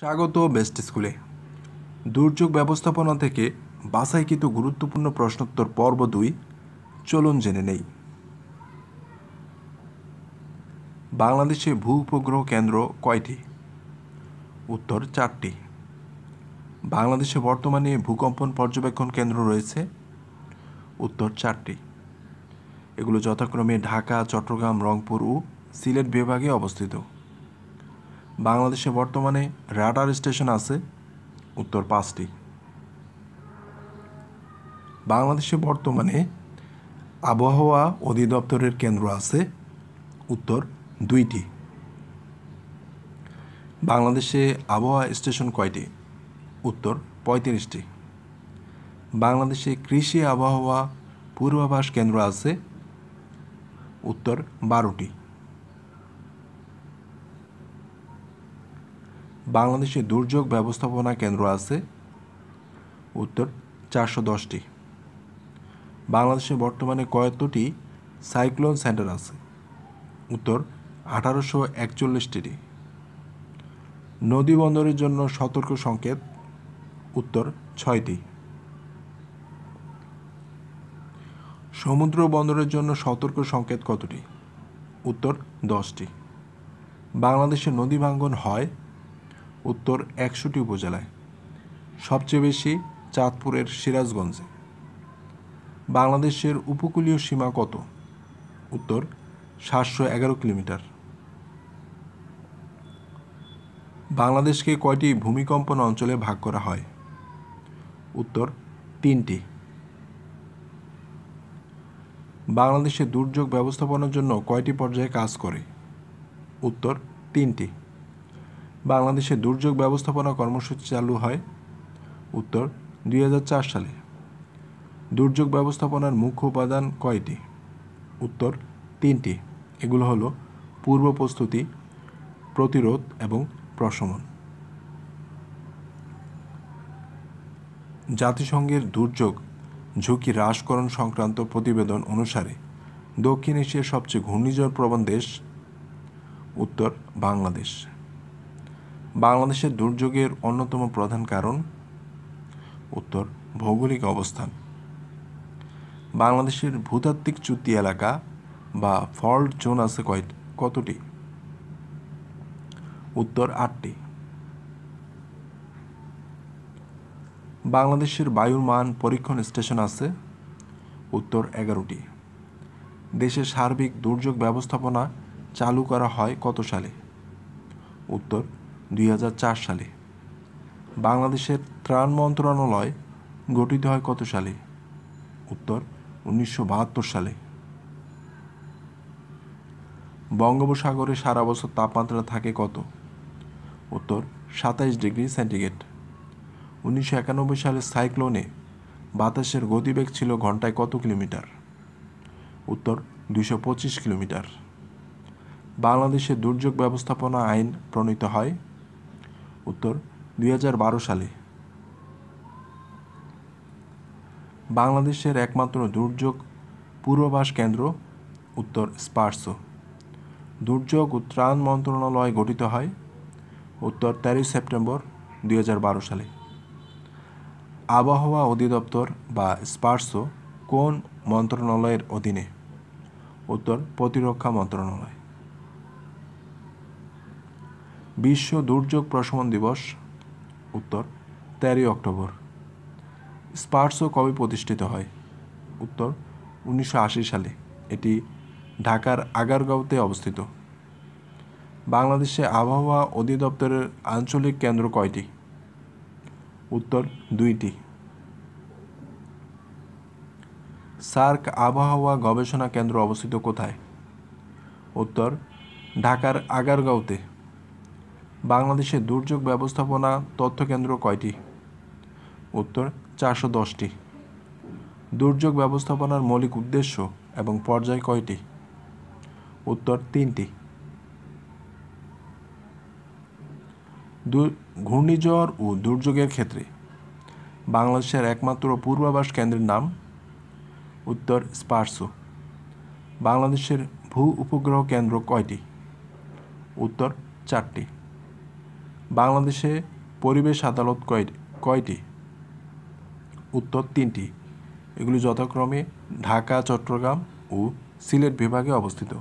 স্বাগত বেস্ট স্কুলে দুর্যোগ ব্যবস্থাপনা থেকে বাছাইকৃত গুরুত্বপূর্ণ প্রশ্নোত্তর পর্ব দুই চলুন জেনে নেই বাংলাদেশে ভূ উপগ্রহ কেন্দ্র কয়টি উত্তর চারটি বাংলাদেশে বর্তমানে ভূকম্পন পর্যবেক্ষণ কেন্দ্র রয়েছে উত্তর চারটি এগুলো যথাক্রমে ঢাকা চট্টগ্রাম রংপুর ও সিলেট বিভাগে অবস্থিত বাংলাদেশে বর্তমানে রাডার স্টেশন আছে উত্তর পাঁচটি বাংলাদেশে বর্তমানে আবহাওয়া অধিদপ্তরের কেন্দ্র আছে উত্তর দুইটি বাংলাদেশে আবহাওয়া স্টেশন কয়টি উত্তর পঁয়ত্রিশটি বাংলাদেশে কৃষি আবহাওয়া পূর্বাভাস কেন্দ্র আছে উত্তর বারোটি বাংলাদেশে দুর্যোগ ব্যবস্থাপনা কেন্দ্র আছে উত্তর চারশো দশটি বাংলাদেশে বর্তমানে কয়েকটি সাইক্লোন সেন্টার আছে উত্তর আঠারোশো একচল্লিশটি নদী বন্দরের জন্য সতর্ক সংকেত উত্তর ছয়টি সমুদ্র বন্দরের জন্য সতর্ক সংকেত কতটি উত্তর দশটি বাংলাদেশে নদী ভাঙ্গন হয় উত্তর একশোটি উপজেলায় সবচেয়ে বেশি চাঁদপুরের সিরাজগঞ্জে বাংলাদেশের উপকূলীয় সীমা কত উত্তর সাতশো এগারো কিলোমিটার বাংলাদেশকে কয়টি ভূমিকম্পন অঞ্চলে ভাগ করা হয় উত্তর তিনটি বাংলাদেশে দুর্যোগ ব্যবস্থাপনার জন্য কয়টি পর্যায়ে কাজ করে উত্তর তিনটি বাংলাদেশে দুর্যোগ ব্যবস্থাপনা কর্মসূচি চালু হয় উত্তর দুই সালে দুর্যোগ ব্যবস্থাপনার মুখ্য উপাদান কয়টি উত্তর তিনটি এগুলো হলো পূর্ব প্রস্তুতি প্রতিরোধ এবং প্রশমন জাতিসংঘের দুর্যোগ ঝুঁকি হ্রাসকরণ সংক্রান্ত প্রতিবেদন অনুসারে দক্ষিণ এশিয়ার সবচেয়ে ঘূর্ণিঝড় প্রবণ দেশ উত্তর বাংলাদেশ বাংলাদেশের দুর্যোগের অন্যতম প্রধান কারণ উত্তর ভৌগোলিক অবস্থান বাংলাদেশের ভূতাত্ত্বিক চুক্তি এলাকা বা ফল্ট জোন আছে কয় কতটি উত্তর আটটি বাংলাদেশের বায়ুর মান পরীক্ষণ স্টেশন আছে উত্তর এগারোটি দেশের সার্বিক দুর্যোগ ব্যবস্থাপনা চালু করা হয় কত সালে উত্তর দুই সালে বাংলাদেশের ত্রাণ মন্ত্রণালয় গঠিত হয় কত সালে উত্তর উনিশশো সালে বঙ্গোপসাগরে সারা বছর তাপমাত্রা থাকে কত উত্তর সাতাইশ ডিগ্রি সেন্টিগ্রেড উনিশশো একানব্বই সাইক্লোনে বাতাসের গতিবেগ ছিল ঘন্টায় কত কিলোমিটার উত্তর দুশো পঁচিশ কিলোমিটার বাংলাদেশে দুর্যোগ ব্যবস্থাপনা আইন প্রণীত হয় উত্তর দুই সালে বাংলাদেশের একমাত্র দুর্যোগ পূর্বাভাস কেন্দ্র উত্তর স্পার্স দুর্যোগ ও ত্রাণ মন্ত্রণালয় গঠিত হয় উত্তর তেরোই সেপ্টেম্বর দুই সালে আবহাওয়া অধিদপ্তর বা স্পার্স কোন মন্ত্রণালয়ের অধীনে উত্তর প্রতিরক্ষা মন্ত্রণালয় বিশ্ব দুর্যোগ প্রশমন দিবস উত্তর তেরোই অক্টোবর স্পার্সো কবে প্রতিষ্ঠিত হয় উত্তর উনিশশো সালে এটি ঢাকার আগারগাঁওতে অবস্থিত বাংলাদেশে আবহাওয়া অধিদপ্তরের আঞ্চলিক কেন্দ্র কয়টি উত্তর দুইটি সার্ক আবহাওয়া গবেষণা কেন্দ্র অবস্থিত কোথায় উত্তর ঢাকার আগারগাঁওতে বাংলাদেশে দুর্যোগ ব্যবস্থাপনা তথ্য কেন্দ্র কয়টি উত্তর চারশো দশটি দুর্যোগ ব্যবস্থাপনার মৌলিক উদ্দেশ্য এবং পর্যায় কয়টি উত্তর তিনটি ঘূর্ণিঝড় ও দুর্যোগের ক্ষেত্রে বাংলাদেশের একমাত্র পূর্বাভাস কেন্দ্রের নাম উত্তর স্পার্সো বাংলাদেশের ভূ উপগ্রহ কেন্দ্র কয়টি উত্তর চারটি বাংলাদেশে পরিবেশ আদালত কয়টি কয়টি উত্তর তিনটি এগুলি যথাক্রমে ঢাকা চট্টগ্রাম ও সিলেট বিভাগে অবস্থিত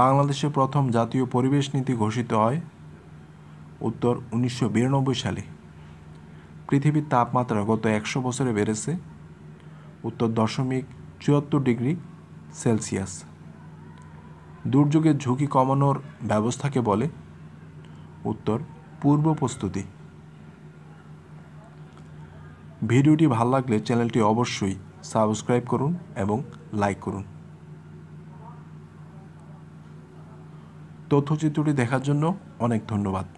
বাংলাদেশে প্রথম জাতীয় পরিবেশ নীতি ঘোষিত হয় উত্তর উনিশশো সালে পৃথিবীর তাপমাত্রা গত একশো বছরে বেড়েছে উত্তর দশমিক চুয়াত্তর ডিগ্রি সেলসিয়াস দুর্যোগের ঝুঁকি কমানোর ব্যবস্থাকে বলে উত্তর পূর্ব প্রস্তুতি ভিডিওটি ভালো লাগলে চ্যানেলটি অবশ্যই সাবস্ক্রাইব করুন এবং লাইক করুন তথ্যচিত্রটি দেখার জন্য অনেক ধন্যবাদ